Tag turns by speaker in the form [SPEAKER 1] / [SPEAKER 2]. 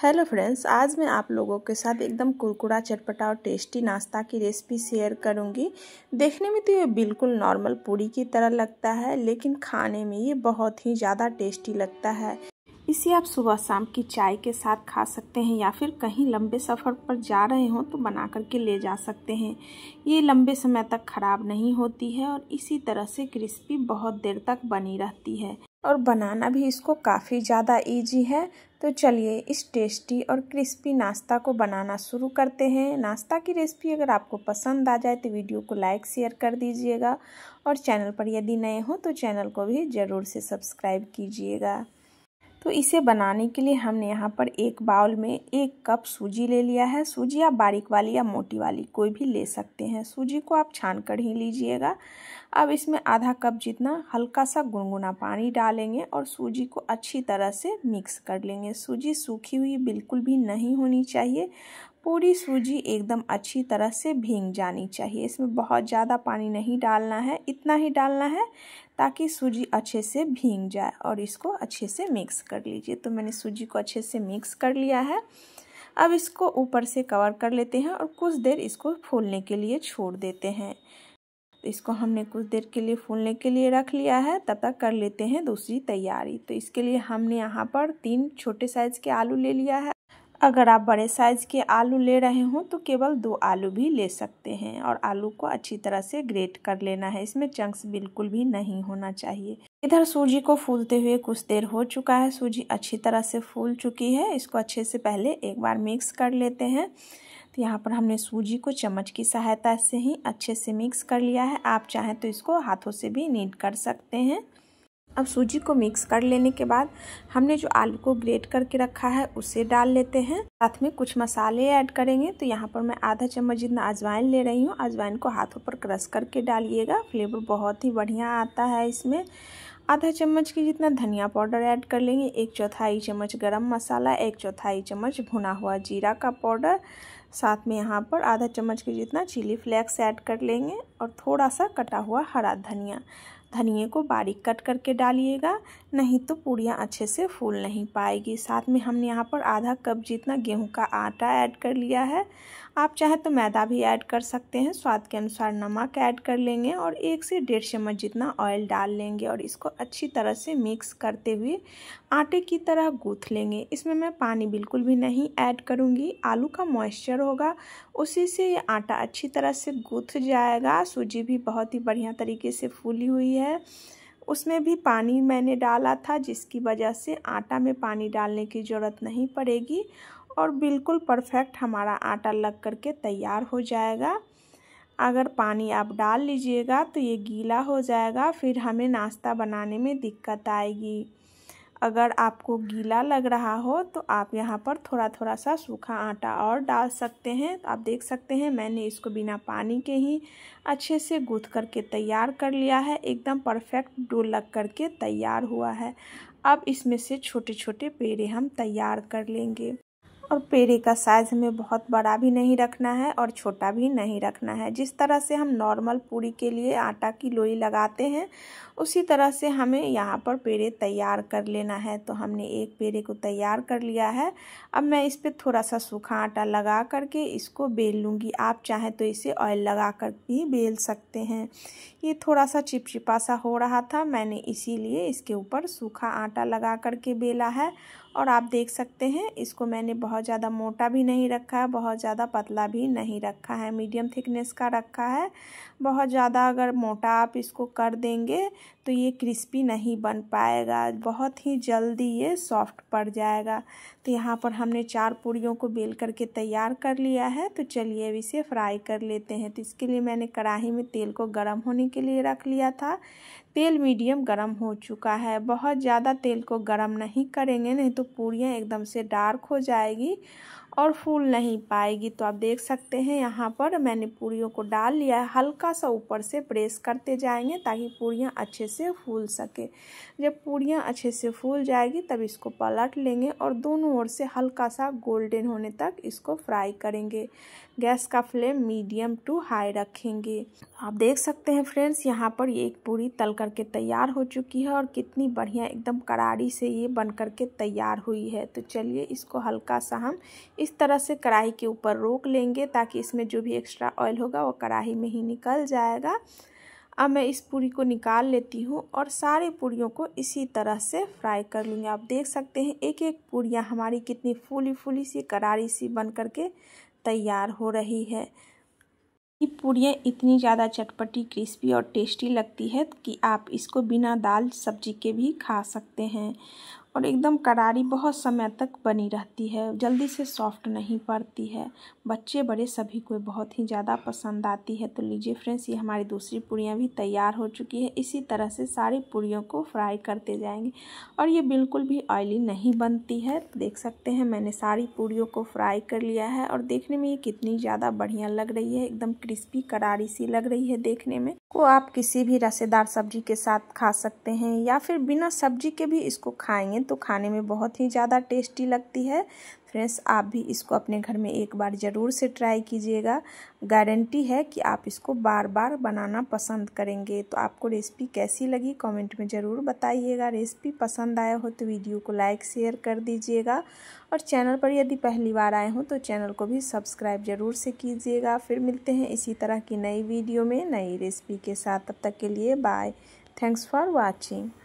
[SPEAKER 1] hello friends आज मैं आप लोगों के साथ एकदम कुरकुरा चटपटा और टेस्टी नाश्ता की रेसिपी शेयर करूंगी देखने में तो ये बिल्कुल नॉर्मल पूरी की तरह लगता है लेकिन खाने में ये बहुत ही ज़्यादा टेस्टी लगता है इसे आप सुबह शाम की चाय के साथ खा सकते हैं या फिर कहीं लंबे सफ़र पर जा रहे हों तो बना करके ले जा सकते हैं ये लंबे समय तक ख़राब नहीं होती है और इसी तरह से क्रिस्पी बहुत देर तक बनी रहती है और बनाना भी इसको काफ़ी ज़्यादा इजी है तो चलिए इस टेस्टी और क्रिस्पी नाश्ता को बनाना शुरू करते हैं नाश्ता की रेसिपी अगर आपको पसंद आ जाए तो वीडियो को लाइक शेयर कर दीजिएगा और चैनल पर यदि नए हो तो चैनल को भी ज़रूर से सब्सक्राइब कीजिएगा तो इसे बनाने के लिए हमने यहाँ पर एक बाउल में एक कप सूजी ले लिया है सूजी आप बारीक वाली या मोटी वाली कोई भी ले सकते हैं सूजी को आप छान कर ही लीजिएगा अब इसमें आधा कप जितना हल्का सा गुनगुना पानी डालेंगे और सूजी को अच्छी तरह से मिक्स कर लेंगे सूजी सूखी हुई बिल्कुल भी नहीं होनी चाहिए पूरी सूजी एकदम अच्छी तरह से भींग जानी चाहिए इसमें बहुत ज़्यादा पानी नहीं डालना है इतना ही डालना है ताकि सूजी अच्छे से भींग जाए और इसको अच्छे से मिक्स कर लीजिए तो मैंने सूजी को अच्छे से मिक्स कर लिया है अब इसको ऊपर से कवर कर लेते हैं और कुछ देर इसको फूलने के लिए छोड़ देते हैं इसको हमने कुछ देर के लिए फूलने के लिए रख लिया है तब तक कर लेते हैं दूसरी तैयारी तो इसके लिए हमने यहाँ पर तीन छोटे साइज़ के आलू ले लिया है अगर आप बड़े साइज़ के आलू ले रहे हों तो केवल दो आलू भी ले सकते हैं और आलू को अच्छी तरह से ग्रेट कर लेना है इसमें चंक्स बिल्कुल भी नहीं होना चाहिए इधर सूजी को फूलते हुए कुछ देर हो चुका है सूजी अच्छी तरह से फूल चुकी है इसको अच्छे से पहले एक बार मिक्स कर लेते हैं तो यहाँ पर हमने सूजी को चम्मच की सहायता से ही अच्छे से मिक्स कर लिया है आप चाहें तो इसको हाथों से भी नीट कर सकते हैं अब सूजी को मिक्स कर लेने के बाद हमने जो आलू को ग्रेट करके रखा है उसे डाल लेते हैं साथ में कुछ मसाले ऐड करेंगे तो यहाँ पर मैं आधा चम्मच जितना अजवाइन ले रही हूँ अजवाइन को हाथों पर क्रश करके डालिएगा फ्लेवर बहुत ही बढ़िया आता है इसमें आधा चम्मच की जितना धनिया पाउडर ऐड कर लेंगे एक चौथाई चम्मच गरम मसाला एक चौथाई चम्मच भुना हुआ जीरा का पाउडर साथ में यहाँ पर आधा चम्मच की जितना चिली फ्लेक्स ऐड कर लेंगे और थोड़ा सा कटा हुआ हरा धनिया धनिए को बारीक कट करके डालिएगा नहीं तो पूड़ियाँ अच्छे से फूल नहीं पाएगी साथ में हमने यहाँ पर आधा कप जितना गेहूं का आटा ऐड कर लिया है आप चाहे तो मैदा भी ऐड कर सकते हैं स्वाद के अनुसार नमक ऐड कर लेंगे और एक से डेढ़ चम्मच जितना ऑयल डाल लेंगे और इसको अच्छी तरह से मिक्स करते हुए आटे की तरह गूँथ लेंगे इसमें मैं पानी बिल्कुल भी नहीं ऐड करूँगी आलू का मॉइस्चर होगा उसी से ये आटा अच्छी तरह से गूँथ जाएगा सूजी भी बहुत ही बढ़िया तरीके से फूली हुई है उसमें भी पानी मैंने डाला था जिसकी वजह से आटा में पानी डालने की ज़रूरत नहीं पड़ेगी और बिल्कुल परफेक्ट हमारा आटा लग करके तैयार हो जाएगा अगर पानी आप डाल लीजिएगा तो ये गीला हो जाएगा फिर हमें नाश्ता बनाने में दिक्कत आएगी अगर आपको गीला लग रहा हो तो आप यहाँ पर थोड़ा थोड़ा सा सूखा आटा और डाल सकते हैं आप देख सकते हैं मैंने इसको बिना पानी के ही अच्छे से गूँथ करके तैयार कर लिया है एकदम परफेक्ट डो लग करके तैयार हुआ है अब इसमें से छोटे छोटे पेड़े हम तैयार कर लेंगे और पेड़े का साइज़ हमें बहुत बड़ा भी नहीं रखना है और छोटा भी नहीं रखना है जिस तरह से हम नॉर्मल पूरी के लिए आटा की लोई लगाते हैं उसी तरह से हमें यहाँ पर पेड़े तैयार कर लेना है तो हमने एक पेड़े को तैयार कर लिया है अब मैं इस पर थोड़ा सा सूखा आटा लगा करके इसको बेल लूँगी आप चाहें तो इसे ऑयल लगा कर भी बेल सकते हैं ये थोड़ा सा चिपचिपा सा हो रहा था मैंने इसीलिए इसके ऊपर सूखा आटा लगा करके बेला है और आप देख सकते हैं इसको मैंने बहुत ज़्यादा मोटा भी नहीं रखा है बहुत ज़्यादा पतला भी नहीं रखा है मीडियम थिकनेस का रखा है बहुत ज़्यादा अगर मोटा आप इसको कर देंगे तो ये क्रिस्पी नहीं बन पाएगा बहुत ही जल्दी ये सॉफ्ट पड़ जाएगा तो यहाँ पर हमने चार पूड़ियों को बेल करके तैयार कर लिया है तो चलिए अब इसे फ्राई कर लेते हैं तो इसके लिए मैंने कढ़ाही में तेल को गर्म होने के लिए रख लिया था तेल मीडियम गरम हो चुका है बहुत ज़्यादा तेल को गरम नहीं करेंगे नहीं तो पूड़ियाँ एकदम से डार्क हो जाएगी और फूल नहीं पाएगी तो आप देख सकते हैं यहाँ पर मैंने पूरियों को डाल लिया है हल्का सा ऊपर से प्रेस करते जाएंगे ताकि पूरियाँ अच्छे से फूल सके जब पूरियाँ अच्छे से फूल जाएगी तब इसको पलट लेंगे और दोनों ओर से हल्का सा गोल्डन होने तक इसको फ्राई करेंगे गैस का फ्लेम मीडियम टू हाई रखेंगे आप देख सकते हैं फ्रेंड्स यहाँ पर ये एक पूरी तल करके तैयार हो चुकी है और कितनी बढ़िया एकदम करारी से ये बन करके तैयार हुई है तो चलिए इसको हल्का सा हम इस तरह से कढ़ाई के ऊपर रोक लेंगे ताकि इसमें जो भी एक्स्ट्रा ऑयल होगा वो कढ़ाई में ही निकल जाएगा अब मैं इस पूरी को निकाल लेती हूँ और सारे पूड़ियों को इसी तरह से फ्राई कर लूँगी आप देख सकते हैं एक एक पूड़ियाँ हमारी कितनी फूली फूली सी करारी सी बन करके तैयार हो रही है ये पूड़ियाँ इतनी ज़्यादा चटपटी क्रिस्पी और टेस्टी लगती है कि आप इसको बिना दाल सब्जी के भी खा सकते हैं और एकदम करारी बहुत समय तक बनी रहती है जल्दी से सॉफ्ट नहीं पड़ती है बच्चे बड़े सभी को बहुत ही ज़्यादा पसंद आती है तो लीजिए फ्रेंड्स ये हमारी दूसरी पूड़ियाँ भी तैयार हो चुकी है इसी तरह से सारी पूड़ियों को फ्राई करते जाएंगे और ये बिल्कुल भी ऑयली नहीं बनती है देख सकते हैं मैंने सारी पूड़ियों को फ्राई कर लिया है और देखने में ये कितनी ज़्यादा बढ़िया लग रही है एकदम क्रिस्पी करारी सी लग रही है देखने में को आप किसी भी रसेदार सब्जी के साथ खा सकते हैं या फिर बिना सब्जी के भी इसको खाएंगे हैं तो खाने में बहुत ही ज़्यादा टेस्टी लगती है फ्रेंड्स आप भी इसको अपने घर में एक बार ज़रूर से ट्राई कीजिएगा गारंटी है कि आप इसको बार बार बनाना पसंद करेंगे तो आपको रेसिपी कैसी लगी कमेंट में ज़रूर बताइएगा रेसिपी पसंद आया हो तो वीडियो को लाइक शेयर कर दीजिएगा और चैनल पर यदि पहली बार आए हों तो चैनल को भी सब्सक्राइब ज़रूर से कीजिएगा फिर मिलते हैं इसी तरह की नई वीडियो में नई रेसिपी के साथ तब तक के लिए बाय थैंक्स फॉर वॉचिंग